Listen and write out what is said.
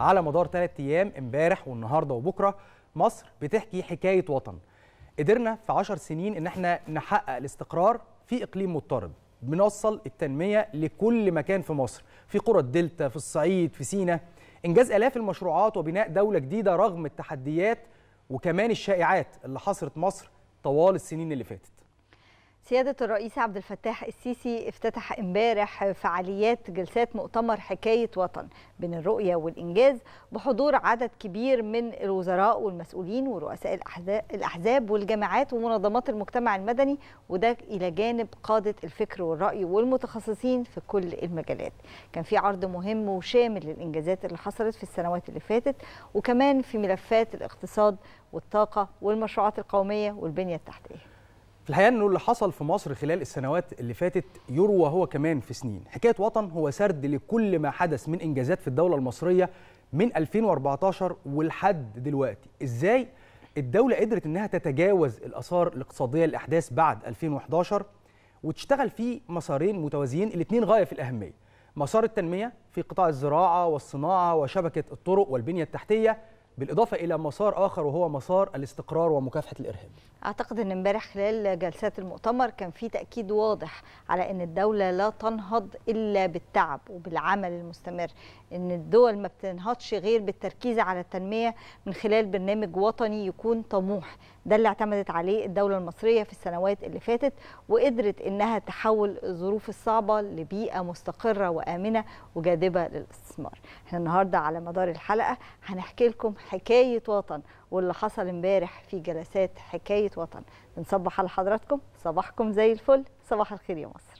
على مدار ثلاث ايام امبارح والنهارده وبكره مصر بتحكي حكايه وطن قدرنا في 10 سنين ان احنا نحقق الاستقرار في اقليم مضطرب بنوصل التنميه لكل مكان في مصر في قرى الدلتا في الصعيد في سينا انجاز الاف المشروعات وبناء دوله جديده رغم التحديات وكمان الشائعات اللي حصرت مصر طوال السنين اللي فاتت سيادة الرئيس عبد الفتاح السيسي افتتح امبارح فعاليات جلسات مؤتمر حكاية وطن بين الرؤية والإنجاز بحضور عدد كبير من الوزراء والمسؤولين ورؤساء الأحزاب والجامعات ومنظمات المجتمع المدني وده إلى جانب قادة الفكر والرأي والمتخصصين في كل المجالات كان في عرض مهم وشامل للإنجازات اللي حصلت في السنوات اللي فاتت وكمان في ملفات الاقتصاد والطاقة والمشروعات القومية والبنية التحتية في الحقيقه انه اللي حصل في مصر خلال السنوات اللي فاتت يروى هو كمان في سنين حكايه وطن هو سرد لكل ما حدث من انجازات في الدوله المصريه من 2014 ولحد دلوقتي ازاي الدوله قدرت انها تتجاوز الاثار الاقتصاديه للاحداث بعد 2011 وتشتغل في مسارين متوازيين الاثنين غايه في الاهميه مسار التنميه في قطاع الزراعه والصناعه وشبكه الطرق والبنيه التحتيه بالاضافه الى مسار اخر وهو مسار الاستقرار ومكافحه الارهاب. اعتقد ان امبارح خلال جلسات المؤتمر كان في تاكيد واضح على ان الدوله لا تنهض الا بالتعب وبالعمل المستمر، ان الدول ما بتنهضش غير بالتركيز على التنميه من خلال برنامج وطني يكون طموح، ده اللي اعتمدت عليه الدوله المصريه في السنوات اللي فاتت وقدرت انها تحول الظروف الصعبه لبيئه مستقره وامنه وجاذبه للاستثمار. احنا النهارده على مدار الحلقه هنحكي لكم حكايه وطن واللي حصل امبارح في جلسات حكايه وطن بنصبح على حضراتكم صباحكم زي الفل صباح الخير يا مصر